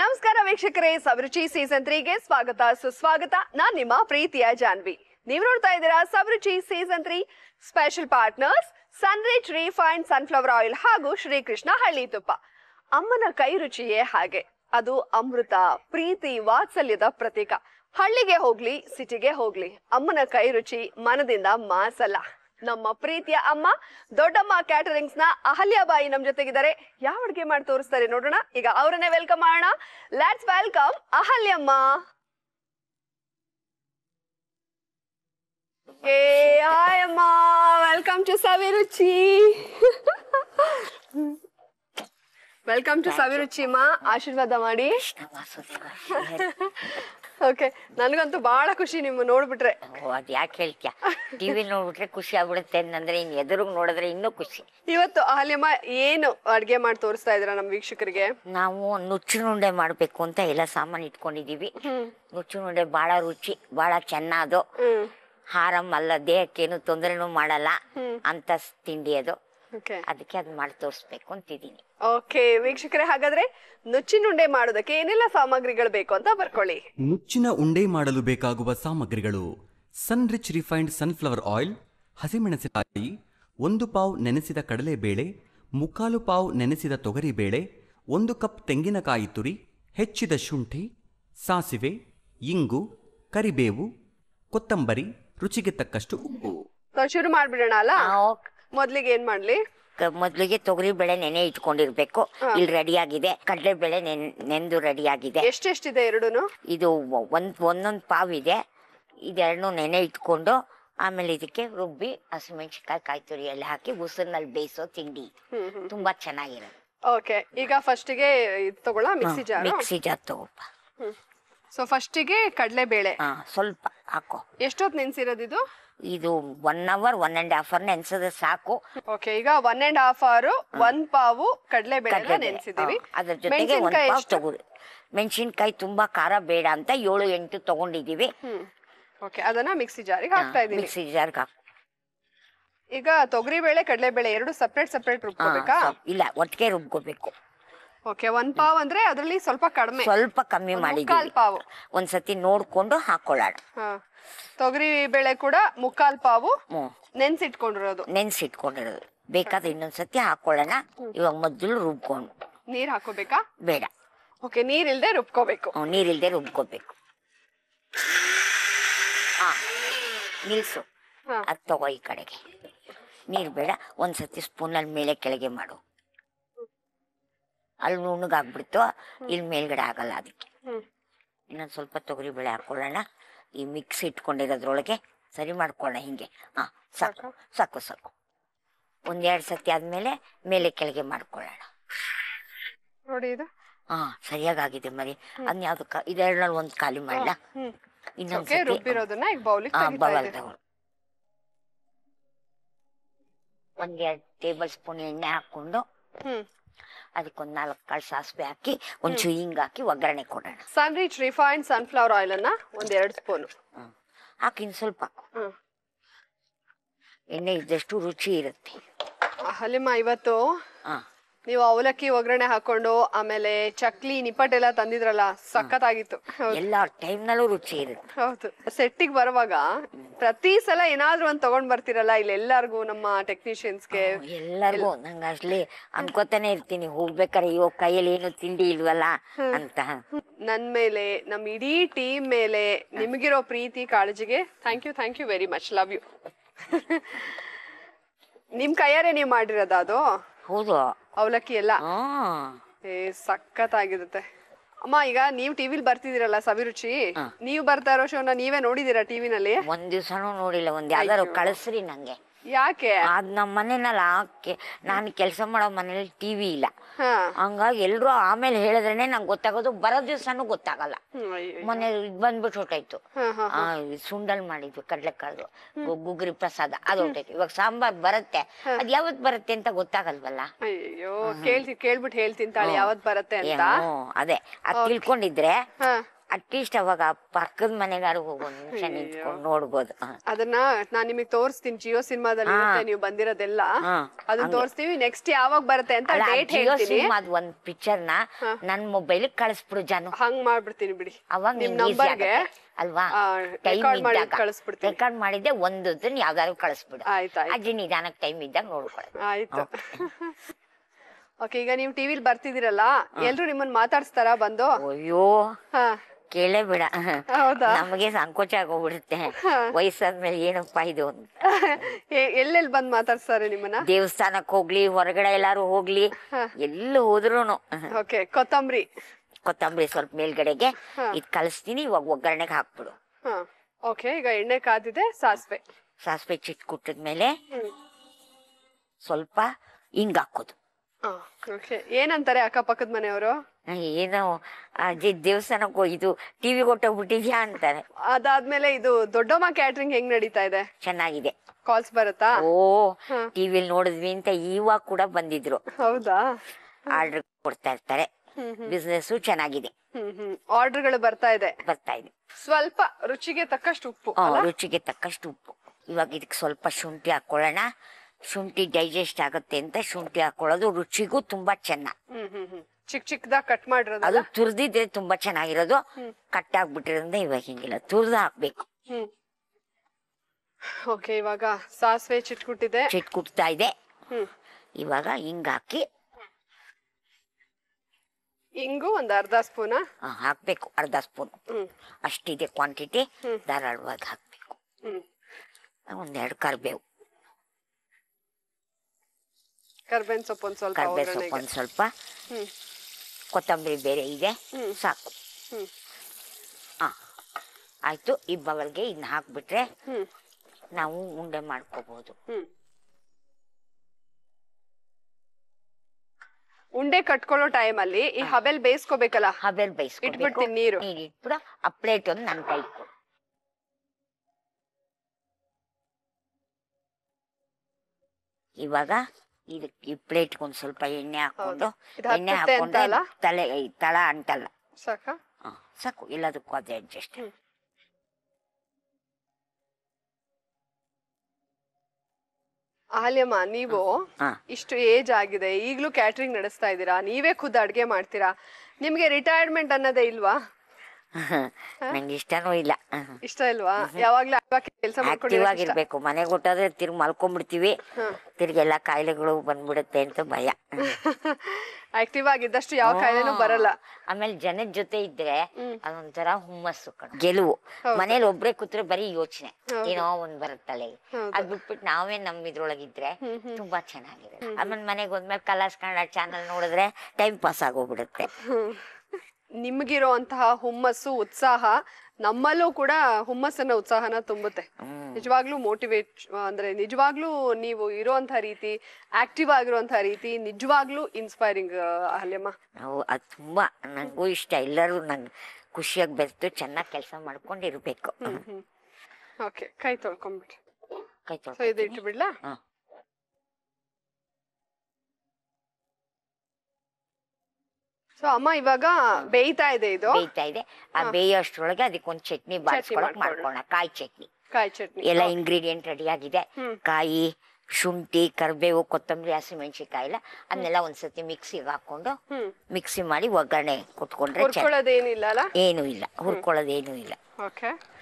ನಮಸ್ಕಾರ ವೀಕ್ಷಕರೇ ಸಬರುಚಿ ಸೀಸನ್ ತ್ರೀಗೆ ಸ್ವಾಗತ ಸುಸ್ವಾಗತ ನಾನ್ ನಿಮ್ಮ ಪ್ರೀತಿಯ ಜಾನ್ವಿ ನೀವು ನೋಡ್ತಾ ಇದ್ದೀರಾ Saviruchi season three special partners Sunrich refined sunflower oil ಹಾಗೂ ಶ್ರೀಕೃಷ್ಣ ಹಳ್ಳಿ ತುಪ್ಪ ಅಮ್ಮನ ಕೈ ರುಚಿಯೇ ಹಾಗೆ ಅದು ಅಮೃತ ಪ್ರೀತಿ ವಾತ್ಸಲ್ಯದ ಪ್ರತೀಕ ಹಳ್ಳಿಗೆ ಹೋಗ್ಲಿ ಸಿಟಿಗೆ ಹೋಗ್ಲಿ ಅಮ್ಮನ ಕೈ ರುಚಿ ಮನದಿಂದ ಮಾಸಲ್ಲ ನಮ್ಮ ಪ್ರೀತಿಯ ಅಮ್ಮ ದೊಡ್ಡಮ್ಮ ಕ್ಯಾಟರಿಂಗ್ಸ್ ನ ಅಹಲ್ಯಾಬಾಯಿ ನಮ್ ಜೊತೆಗಿದ್ದಾರೆ ಯಾವ ಅಡುಗೆ ಮಾಡಿ ತೋರಿಸ್ತಾರೆ ನೋಡೋಣ ಈಗ ಅವರನ್ನೇ ವೆಲ್ಕಮ್ ಮಾಡೋಣ ಲೆಟ್ಸ್ ವೆಲ್ಕಮ್ ಅಹಲ್ಯಮ್ಮ ಅಮ್ಮ welcome to Saviruchi welcome to ಸವಿರುಚಿಮ್ಮ ಆಶೀರ್ವಾದ ಮಾಡಿ ಓಕೆ ನನಗಂತೂ ಬಹಳ ಖುಷಿ ನಿಮ್ಮ ನೋಡ್ಬಿಟ್ರೆ ಓ ಅದ್ ಯಾಕೆ ಹೇಳ್ತೀಯ ಟಿವಿ ನೋಡ್ಬಿಟ್ರೆ ಖುಷಿ ಆಗ್ಬಿಡುತ್ತೆ ಅಂದ್ರೆ ಇನ್ ಎದುರುಗ್ ನೋಡಿದ್ರೆ ಇನ್ನೂ ಖುಷಿ ಇವತ್ತು ಅಹಲ್ಯಮ್ಮ ಏನು ಅಡ್ಗೆ ಮಾಡಿ ತೋರಿಸ್ತಾ ಇದ್ರ ನಮ್ಮ ವೀಕ್ಷಕರಿಗೆ ನಾವು ನುಚ್ಚುನುಂಡೆ ಮಾಡ್ಬೇಕು ಅಂತ ಎಲ್ಲ ಸಾಮಾನು ಇಟ್ಕೊಂಡಿದೀವಿ ನುಚ್ಚುನುಂಡೆ ಬಹಳ ರುಚಿ ಬಹಳ ಚೆನ್ನಾದು ಹಾರಂ ಅಲ್ಲ ದೇಹಕ್ಕೇನು ತೊಂದರೆನೂ ಮಾಡಲ್ಲ ಅಂತ ತಿಂಡಿ ಅದು ಅದಕ್ಕೆ ಅದ್ ಮಾಡಿ ತೋರಿಸ್ಬೇಕು ಅಂತಿದ್ದೀನಿ ಓಕೆ ವೀಕ್ಷಕರೇ ಹಾಗಾದ್ರೆ ನುಚ್ಚಿನ ಉಂಡೆ ಮಾಡೋದಕ್ಕೆ ಏನೆಲ್ಲ ಸಾಮಗ್ರಿಗಳು ಬೇಕು ಅಂತ ಬರ್ಕೊಳ್ಳಿ ನುಚ್ಚಿನ ಉಂಡೆ ಮಾಡಲು ಬೇಕಾಗುವ ಸಾಮಗ್ರಿಗಳು Sunrich refined sunflower oil ಹಸಿಮೆಣಸಿನಕಾಯಿ ಒಂದು ಪಾವ್ ನೆನೆಸಿದ ಕಡಲೆಬೇಳೆ ಮುಕ್ಕಾಲು ಪಾವ್ ನೆನೆಸಿದ ತೊಗರಿಬೇಳೆ ಒಂದು ಕಪ್ ತೆಂಗಿನಕಾಯಿ ತುರಿ ಹೆಚ್ಚಿದ ಶುಂಠಿ ಸಾಸಿವೆ ಇಂಗು ಕರಿಬೇವು ಕೊತ್ತಂಬರಿ ರುಚಿಗೆ ತಕ್ಕಷ್ಟು ಉಪ್ಪು ಶುರು ಮಾಡಿಬಿಡೋಣ ಅಲ್ಲ ಮೊದ್ಲಿಗೆ ಏನ್ ಮಾಡ್ಲಿ ಮೊದ್ಲಿಗೆ ತೊಗರಿ ಬೆಳೆ ನೆನೆ ಇಟ್ಕೊಂಡಿರ್ಬೇಕು ಇಲ್ಲಿ ರೆಡಿ ಆಗಿದೆ ಕಡಲೆ ಬೆಳೆ ನೆಂದು ರೆಡಿ ಆಗಿದೆ ಎಷ್ಟೆಷ್ಟಿದೆ ಎರಡೂನು ಇದು ಒಂದ್ ಒಂದೊಂದ್ ಪಾವ್ ಇದೆ ಇದೆರಡನ್ನೂ ನೆನೆ ಇಟ್ಕೊಂಡು ಆಮೇಲೆ ಇದಕ್ಕೆ ರುಬ್ಬಿ ಹಸಿಮೆಣಸಿನ್ಕಾಯಿ ಕಾಯಿ ತುರಿ ಎಲ್ಲ ಹಾಕಿ ಉಸಿರಿನಲ್ಲಿ ಬೇಯಿಸೋ ತಿಂಡಿ ತುಂಬಾ ಚೆನ್ನಾಗಿರುತ್ತೆ ಓಕೆ ಈಗ ಫಸ್ಟಿಗೆ ಇದು ಮಿಕ್ಸಿ ಜಾರ್ ಮಿಕ್ಸಿ ಜಾರ್ ತಗೋಪ್ಪ ಸೊ ಫಸ್ಟಿಗೆ ಕಡಲೆ ಬೇಳೆ ಸ್ವಲ್ಪ ಹಾಕೋ ಎಷ್ಟೊತ್ತು ನೆನ್ಸಿರೋದು ಇದು ಇದು one hour one and half hour ನೆನ್ಸದ ಸಾಕು ಓಕೆ ಈಗ ಒನ್ ಅಂಡ್ ಹಾಫ್ ಅವರ್ ಒಂದ್ ಪಾವು ಕಡಲೆ ಬೇಳೆ ನೆನ್ಸಿದೀವಿ ಅದ್ರ ಜೊತೆಗೆ ಒಂದ್ ಪಾವ್ ತಗೋರಿ ಮೆಣಸಿನ್ಕಾಯಿ ತುಂಬಾ ಖಾರ ಬೇಡ ಅಂತ ಏಳು ಎಂಟು ತಗೊಂಡಿದೀವಿ ಓಕೆ ಅದನ್ನ ಮಿಕ್ಸಿ ಜಾರಿಗೆ ಹಾಕ್ತಾ ಮಿಕ್ಸಿ ಜಾರ್ಗೆ ಈಗ ತೊಗರಿ ಬೇಳೆ ಕಡಲೆ ಬೇಳೆ ಎರಡು ಸಪ್ರೇಟ್ ಸಪ್ರೇಟ್ ರುಬ್ಕೋಬೇಕಾ ಇಲ್ಲ ಒಟ್ಟಿಗೆ ರುಬ್ಕೋಬೇಕು ಓಕೆ ಒಂದ್ ಪಾವ್ ಅಂದ್ರೆ ಅದರಲ್ಲಿ ಸ್ವಲ್ಪ ಕಡಿಮೆ ಸ್ವಲ್ಪ ಕಮ್ಮಿ ಮಾಡಿ ಒಂದ್ಸತಿ ನೋಡ್ಕೊಂಡು ಹಾಕೊಳ್ಳೋಣ ಹಾ ತೊಗರಿ ಬೇಳೆ ಕೂಡ ಮುಕ್ಕಾಲ್ ಪಾವು ನೆನ್ಸಿಟ್ಕೊಂಡಿರೋದು ನೆನ್ಸಿಟ್ಕೊಂಡಿರೋದು ಬೇಕಾದ್ರೆ ಇನ್ನೊಂದ್ಸತಿ ಹಾಕೊಳ್ಳೋಣ ಇವಾಗ ಮೊದಲು ರುಬ್ಕೊಂಡು ನೀರ್ ಹಾಕೋಬೇಕಾ ಬೇಡ ಓಕೆ ನೀರಿಲ್ದೆ ರುಬ್ಕೋಬೇಕು ಹ್ಞೂ ನೀರಿಲ್ದೆ ರುಬ್ಕೋಬೇಕು ನಿಲ್ಸು ಹಾ. ತಗೋ ಈ ಕಡೆಗೆ ನೀರ್ ಬೇಡ ಸ್ಪೂನ್ ಅಲ್ಲಿ ಮೇಲೆ ಕೆಳಗೆ ಮಾಡು ಅಲ್ಲಿ ನುಣ್ಣಗಾಗ್ಬಿಡ್ತು ಇಲ್ಲಿ ಮೇಲ್ಗಡೆ ಆಗಲ್ಲ ಅದಕ್ಕೆ ಇನ್ನೊಂದ್ ಇನ್ನೊಂದು ಸ್ವಲ್ಪ ತೊಗರಿ ಬೇಳೆ ಹಾಕೊಳ್ಳೋಣ ಈ ಮಿಕ್ಸ್ ಇಟ್ಕೊಂಡಿರೋದ್ರೊಳಗೆ ಸರಿ ಮಾಡ್ಕೊಳ್ಳೋಣ ಹಿಂಗೆ ಹಾ ಸಾಕು ಸಾಕು ಸಾಕು ಒಂದೆರಡು ಸತಿ ಆದಮೇಲೆ ಮೇಲೆ ಕೆಳಗೆ ಮಾಡ್ಕೊಳ್ಳೋಣ ನೋಡಿ ಇದು ಹಾಂ ಮರಿ ಅದನ್ನ ಯಾವ್ದು ಒಂದು ಖಾಲಿ ಮಾಡಲ ಇನ್ನೊಂದು ಒಂದೆರಡು ಟೇಬಲ್ ಸ್ಪೂನ್ ಎಣ್ಣೆ ಹಾಕ್ಕೊಂಡು ಅದಕ್ಕೊಂದು ನಾಲ್ಕು ಕಾಳು ಸಾಸಿವೆ ಹಾಕಿ ಒಂದ್ ಹಿಂಗ್ ಹಾಕಿ ಒಗ್ಗರಣೆ ಕೊಡೋಣ ಸನ್ರೀಚ್ ರಿಫೈನ್ ಸನ್ಫ್ಲವರ್ ಆಯಿಲ್ ಅನ್ನ ಒಂದ್ ಸ್ಪೂನ್ ಹಾಕಿ ಸ್ವಲ್ಪ ಹ್ಮ್. ಎಣ್ಣೆ ಇದ್ದಷ್ಟು ರುಚಿ ಇರುತ್ತೆ ಹಲಿಮ ಇವತ್ತು ನೀವು ಅವಲಕ್ಕಿ ಒಗ್ಗರಣೆ ಹಾಕೊಂಡು ಆಮೇಲೆ ಚಕ್ಲಿ ಎಲ್ಲ ತಂದಿದ್ರಲ್ಲ ಸಖತ್ ಎಲ್ಲ ಟೈಮ್ನಲ್ಲೂ ರುಚಿ ಇರುತ್ತೆ ಹೌದು ಸೆಟ್ಟಿಗೆ ಬರುವಾಗ ಪ್ರತಿ ಸಲ ಏನಾದ್ರೂ ಒಂದ್ ತಗೊಂಡ್ ಬರ್ತಿರಲ್ಲ ಇಲ್ಲಿ ಎಲ್ಲಾರ್ಗೂ ನಮ್ಮ ಟೆಕ್ನಿಷಿಯನ್ಸ್ಗೆ ಎಲ್ಲರಿಗೂ ನಂಗೆ ಅಷ್ಟೇ ಅನ್ಕೋತಾನೆ ಇರ್ತೀನಿ ಹೋಗ್ಬೇಕಾರೆ ಇವಾಗ ಕೈಯಲ್ಲಿ ಏನು ತಿಂಡಿ ಇಲ್ವಲ್ಲ ಅಂತ ನನ್ ಮೇಲೆ ನಮ್ ಇಡೀ ಟೀಮ್ ಮೇಲೆ ನಿಮಗಿರೋ ಪ್ರೀತಿ ಕಾಳಜಿಗೆ thank you thank you very much love you ನಿಮ್ ಕೈಯಾರೆ ನೀವು ಮಾಡಿರೋದ ಅದು ಹೌದು ಅವಲಕ್ಕಿ ಎಲ್ಲ ಸಖತ್ ಏ ಅಮ್ಮ ಈಗ ನೀವು ಟಿವಿಲಿ ಬರ್ತಿದಿರಲ್ಲ ಸವಿರುಚಿ ನೀವು ಬರ್ತಾ ಇರೋ ಶೋನ ನೀವೇ ನೋಡಿದೀರಾ ಟಿವಿನಲ್ಲಿ ಒಂದ್ ದಿವ್ಸನೂ ನೋಡಿಲ್ಲ ಒಂದ್ ಯಾವ್ದಾರು ಕಳಿಸ್ರಿ ನಂಗೆ ಯಾಕೆ ಅದ್ ನಮ್ಮ ಮನೇನಲ್ಲ ಹಾಕಿ ನಾನು ಕೆಲಸ ಮಾಡೋ ಮನೇಲಿ ಟಿವಿ ಇಲ್ಲ ಹಂಗಾಗಿ ಎಲ್ರು ಆಮೇಲೆ ಹೇಳಿದ್ರೇನೆ ನಂಗೆ ಗೊತ್ತಾಗೋದು ಬರೋ ದಿವ್ಸನೂ ಗೊತ್ತಾಗಲ್ಲ ಮೊನ್ನೆ ಇದ್ ಬಂದ್ಬಿಟ್ಟು ಹೊಟ್ಟಾಯ್ತು ಸುಂಡಲ್ ಮಾಡಿದ್ವಿ ಕಡ್ಲೆಕಾಳು ಗುಗ್ಗುಗ್ರಿ ಪ್ರಸಾದ ಅದು ಹೊಟ್ಟಾಯ್ತು ಇವಾಗ ಸಾಂಬಾರ್ ಬರುತ್ತೆ ಅದ್ ಯಾವತ್ ಬರುತ್ತೆ ಅಂತ ಗೊತ್ತಾಗಲ್ವಲ್ಲ ಅಯ್ಯೋ ಕೇಳ್ತಿ ಕೇಳ್ಬಿಟ್ಟು ಹೇಳ್ತೀನಿ ಯಾವತ್ ಬರುತ್ತೆ ಅಂತ ಅದೇ ಅದ್ ತಿಳ್ಕೊಂಡಿದ್ರೆ ಅಟ್ಲೀಸ್ಟ್ ಅವಾಗ ಪಕ್ಕದ ಮನೆಗಾರು ಹೋಗೋ ನಿಮಿಷ ನಿಂತ್ಕೊಂಡು ನೋಡ್ಬೋದು ಅದನ್ನ ನಾನ್ ನಿಮಗೆ ತೋರಿಸ್ತೀನಿ ಜಿಯೋ ಸಿನಿಮಾದಲ್ಲಿ ಇರುತ್ತೆ ನೀವು ಬಂದಿರೋದೆಲ್ಲ ಅದನ್ನ ತೋರಿಸ್ತೀವಿ ನೆಕ್ಸ್ಟ್ ಯಾವಾಗ ಬರುತ್ತೆ ಅಂತ ಡೇಟ್ ಜಿಯೋ ಸಿನಿಮಾದ ಒಂದ್ ಪಿಕ್ಚರ್ ನ ನನ್ ಮೊಬೈಲ್ ಕಳಿಸ್ಬಿಡು ಜಾನು ಹಂಗ್ ಮಾಡ್ಬಿಡ್ತೀನಿ ಬಿಡಿ ಅವಾಗ ನಿಮ್ ನಂಬರ್ಗೆ ಅಲ್ವಾ ಟೈಮ್ ಇದ್ದಾಗ ಕಳಿಸ್ಬಿಡ್ತೀನಿ ರೆಕಾರ್ಡ್ ಮಾಡಿದ್ದೆ ದಿನ ಯಾವ್ದಾದ್ರು ಕಳಿಸ್ಬಿಡು ಆಯ್ತಾಯ್ತು ಅಜ್ಜಿ ನಿಧಾನಕ್ಕೆ ಟೈಮ್ ಇದ್ದಾಗ ನೋಡ್ಕೊಳ್ಳಿ ಆಯ್ತು ಓಕೆ ಈಗ ನೀವು ಟಿವಿಲಿ ಬರ್ತಿದಿರಲ್ಲ ಎಲ್ಲರೂ ನಿಮ್ಮನ್ನ ಮಾತಾಡ್ಸ್ತಾರಾ ಬಂದು ಅಯ್ಯೋ ಹಾ ಕೇಳೇ ಬಿಡ ನಮಗೆ ಸಂಕೋಚ ಆಗೋಗ್ಬಿಡುತ್ತೆ ವಯಸ್ಸಾದ್ಮೇಲೆ ಏನಪ್ಪ ಇದು ಅಂತ ಎಲ್ಲೆಲ್ಲಿ ಬಂದ್ ಮಾತಾಡ್ತಾರೆ ನಿಮ್ಮನ್ನ ದೇವಸ್ಥಾನಕ್ ಹೋಗ್ಲಿ ಹೊರಗಡೆ ಎಲ್ಲಾರು ಹೋಗ್ಲಿ ಎಲ್ಲಿ ಹೋದ್ರೂನು ಕೊತ್ತಂಬರಿ ಕೊತ್ತಂಬರಿ ಸ್ವಲ್ಪ ಮೇಲ್ಗಡೆಗೆ ಇದ್ ಕಲಿಸ್ತೀನಿ ಇವಾಗ ಒಗ್ಗರಣೆಗೆ ಹಾಕ್ಬಿಡು ಓಕೆ ಈಗ ಎಣ್ಣೆ ಕಾದಿದೆ ಸಾಸಿವೆ ಸಾಸಿವೆ ಚಿಟ್ ಕುಟ್ಟದ್ಮೇಲೆ ಸ್ವಲ್ಪ ಹಿಂಗ್ ಹಾಕೋದು ಓಕೆ ಏನಂತಾರೆ ಅಕ್ಕಪಕ್ಕದ ಮನೆಯವರು ಏನೋ ಅಜ್ಜಿ ದೇವಸ್ಥಾನಕ್ಕೆ ಹೋಗಿದ್ದು ಟಿವಿ ಕೊಟ್ಟೋಗ್ಬಿಟ್ಟಿದ್ಯಾ ಅಂತಾರೆ ಅದಾದ್ಮೇಲೆ ಇದು ದೊಡ್ಡಮ್ಮ ಕ್ಯಾಟ್ರಿಂಗ್ ಹೆಂಗ್ ನಡೀತಾ ಇದೆ ಚೆನ್ನಾಗಿದೆ ಕಾಲ್ಸ್ ಬರುತ್ತಾ ಓ ಟಿವಿಲ್ ನೋಡಿದ್ವಿ ಅಂತ ಇವಾಗ ಕೂಡ ಬಂದಿದ್ರು ಹೌದಾ ಆರ್ಡರ್ ಕೊಡ್ತಾ ಇರ್ತಾರೆ ಬಿಸ್ನೆಸ್ ಚೆನ್ನಾಗಿದೆ ಆರ್ಡರ್ಗಳು ಬರ್ತಾ ಇದೆ ಬರ್ತಾ ಇದೆ ಸ್ವಲ್ಪ ರುಚಿಗೆ ತಕ್ಕಷ್ಟು ಉಪ್ಪು ರುಚಿಗೆ ತಕ್ಕಷ್ಟು ಉಪ್ಪು ಇವಾಗ ಇದಕ್ಕೆ ಸ್ವಲ್ಪ ಶುಂಠಿ ಹಾಕೊಳ್ಳೋಣ ಶುಂಠಿ ಡೈಜೆಸ್ಟ್ ಆಗುತ್ತೆ ಅಂತ ಶುಂಠಿ ಹಾಕೊಳ್ಳೋದು ರುಚಿಗೂ ತುಂಬಾ ಚೆನ್ನ ಚಿಕ್ಕ ಚಿಕ್ಕದಾಗ ಕಟ್ ಮಾಡಿರೋದು ಅದು ತುರಿದಿದ್ದೆ ತುರ್ದಿದ್ರೆ ತುಂಬಾ ಚೆನ್ನಾಗಿರೋದು ಕಟ್ ಆಗ್ಬಿಟ್ಟಿರೋದ್ರಿಂದ ಇವಾಗ ಹಿಂಗಿಲ್ಲ ತುರ್ದು ಹಾಕ್ಬೇಕು ಓಕೆ ಇವಾಗ ಸಾಸಿವೆ ಚಿಟ್ಕುಟ್ಟಿದೆ ಚಿಟ್ ಇದೆ ಇವಾಗ ಹಿಂಗ್ ಹಾಕಿ ಹಿಂಗು ಒಂದ್ ಅರ್ಧ ಸ್ಪೂನ್ ಹಾಕ್ಬೇಕು ಅರ್ಧ ಸ್ಪೂನ್ ಅಷ್ಟಿದೆ ಕ್ವಾಂಟಿಟಿ ಧಾರಾಳವಾಗಿ ಹಾಕ್ಬೇಕು ಹ್ಮ್ ಒಂದೆರಡು ಕರಿಬೇವು ಕರ್ಬೇವಿನ ಸೊಪ್ಪು ಒಂದು ಸ್ವಲ್ಪ ಕರ್ಬೇ ಸೊಪ್ಪು ಒಂದು ಸ್ವಲ್ಪ ಕೊತ್ತಂಬರಿ ಬೇರೆ ಇದೆ ಸಾಕು ಹಾಂ ಆಯಿತು ಈ ಬಗಲ್ಗೆ ಇದನ್ನ ಹಾಕ್ಬಿಟ್ರೆ ನಾವು ಉಂಡೆ ಮಾಡ್ಕೋಬಹುದು ಉಂಡೆ ಕಟ್ಕೊಳ್ಳೋ ಟೈಮ್ ಅಲ್ಲಿ ಈ ಹಬೆಲ್ ಬೇಯಿಸ್ಕೋಬೇಕಲ್ಲ ಹಬೆಲ್ ಬೇಯಿಸ್ಕೊ ಇಟ್ಬಿಡ್ತೀನಿ ನೀರು ನೀರು ಇಟ್ಬಿಡ ಆ ಪ್ಲೇಟ್ ಒಂದು ನನ್ನ ಕೈ ಇವಾಗ ಇದಕ್ಕೆ ಈ ಒಂದ್ ಸ್ವಲ್ಪ ಎಣ್ಣೆ ಹಾಕೊಂಡು ಎಣ್ಣೆ ಹಾಕೊಂಡು ತಲೆ ತಳ ಅಂಟಲ್ಲ ಸಾಕು ಇಲ್ಲದಕ್ಕೂ ಎಲ್ಲದಕ್ಕೂ ಅದೇ ಅಡ್ಜಸ್ಟ್ ಆಲ್ಯಮ್ಮ ನೀವು ಇಷ್ಟು ಏಜ್ ಆಗಿದೆ ಈಗಲೂ ಕ್ಯಾಟ್ರಿಂಗ್ ನಡೆಸ್ತಾ ಇದ್ದೀರಾ ನೀವೇ ಖುದ್ದು ಅಡ್ಗೆ ಮಾಡ್ತೀರಾ ನಿಮಗೆ ರಿಟೈರ್ಮೆಂಟ್ ಅನ್ನೋದೇ ಇಲ್ವಾ ನಂಗೆ ಇಷ್ಟನೂ ಇಲ್ಲ ಇಷ್ಟ ಇಲ್ವಾ ಯಾವಾಗ್ಲೂ ಆಕ್ಟಿವ್ ಆಗಿರ್ಬೇಕು ಮನೆಗೆ ತಿರ್ಗಿ ಮಲ್ಕೊಂಡ್ಬಿಡ್ತೀವಿ ತಿರ್ಗಿ ಕಾಯಿಲೆಗಳು ಬಂದ್ಬಿಡುತ್ತೆ ಅಂತ ಭಯ ಆಕ್ಟಿವ್ ಆಗಿದ್ದಷ್ಟು ಯಾವ ಕಾಯಿಲೆನೂ ಬರಲ್ಲ ಆಮೇಲೆ ಜನದ ಜೊತೆ ಇದ್ರೆ ಅದೊಂಥರ ಹುಮ್ಮಸ್ಸು ಗೆಲುವು ಮನೇಲಿ ಒಬ್ರೇ ಕೂತ್ರೆ ಬರೀ ಯೋಚನೆ ಏನೋ ಒಂದ್ ಬರುತ್ತಲ್ಲ ಅದ್ ಬಿಟ್ಬಿಟ್ಟು ನಾವೇ ನಮ್ ಇದ್ರೊಳಗಿದ್ರೆ ತುಂಬಾ ಚೆನ್ನಾಗಿದೆ ಆಮೇಲೆ ಮನೆಗೆ ಹೋದ್ಮೇಲೆ ಕನ್ನಡ ಚಾನಲ್ ನೋಡಿದ್ರೆ ಟೈಮ್ ಪಾಸ್ ಆಗೋಗ್ಬಿಡುತ್ತೆ ನಿಮಗಿರುವಂತಹ ಹುಮ್ಮಸ್ಸು ಉತ್ಸಾಹ ನಮ್ಮಲ್ಲೂ ಕೂಡ ಹುಮ್ಮಸ್ಸನ್ನ ಉತ್ಸಾಹನ ತುಂಬುತ್ತೆ ನಿಜವಾಗ್ಲೂ ಮೋಟಿವೇಟ್ ಅಂದ್ರೆ ನಿಜವಾಗ್ಲೂ ನೀವು ಇರುವಂತಹ ರೀತಿ ಆಕ್ಟಿವ್ ಆಗಿರುವಂತಹ ರೀತಿ ನಿಜವಾಗ್ಲೂ ಇನ್ಸ್ಪೈರಿಂಗ್ ಅಹಲ್ಯಮ್ಮ ಅದು ಇಷ್ಟ ಎಲ್ಲರೂ ನಂಗೆ ಖುಷಿಯಾಗಿ ಬೆರೆತು ಚೆನ್ನಾಗಿ ಕೆಲಸ ಮಾಡ್ಕೊಂಡಿರ್ಬೇಕು ಓಕೆ ಕೈ ತೊಳ್ಕೊಂಬಿಡಿ ಕೈ ಇಟ್ಟು ಬಿಡ್ಲಾ ಸೊ ಅಮ್ಮ ಇವಾಗ ಬೇಯ್ತಾ ಇದೆ ಇದು ಬೇಯ್ತಾ ಇದೆ ಆ ಬೇಯೋಷ್ಟ್ರೊಳಗೆ ಅದಕ್ಕೊಂದು ಚಟ್ನಿ ಬಾರಿಸ್ಕೊಳಕ್ ಮಾಡ್ಕೊಳ್ಳೋಣ ಕಾಯಿ ಚಟ್ನಿ ಕಾಯಿ ಚಟ್ನಿ ಎಲ್ಲ ಇಂಗ್ರೀಡಿಯೆಂಟ್ ರೆಡಿ ಆಗಿದೆ ಕಾಯಿ ಶುಂಠಿ ಕರ್ಬೇವು ಕೊತ್ತಂಬರಿ ಹಸಿಮೆಣಸಿಕಾಯಿ ಎಲ್ಲ ಅದನ್ನೆಲ್ಲ ಒಂದ್ಸತಿ ಮಿಕ್ಸಿಗೆ ಹಾಕೊಂಡು ಮಿಕ್ಸಿ ಮಾಡಿ ಒಗ್ಗರಣೆ ಕೊಟ್ಕೊಂಡ್ರೆ ಏನು ಇಲ್ಲ ಹುರ್ಕೊಳ್ಳೋದೇನು ಇಲ್ಲ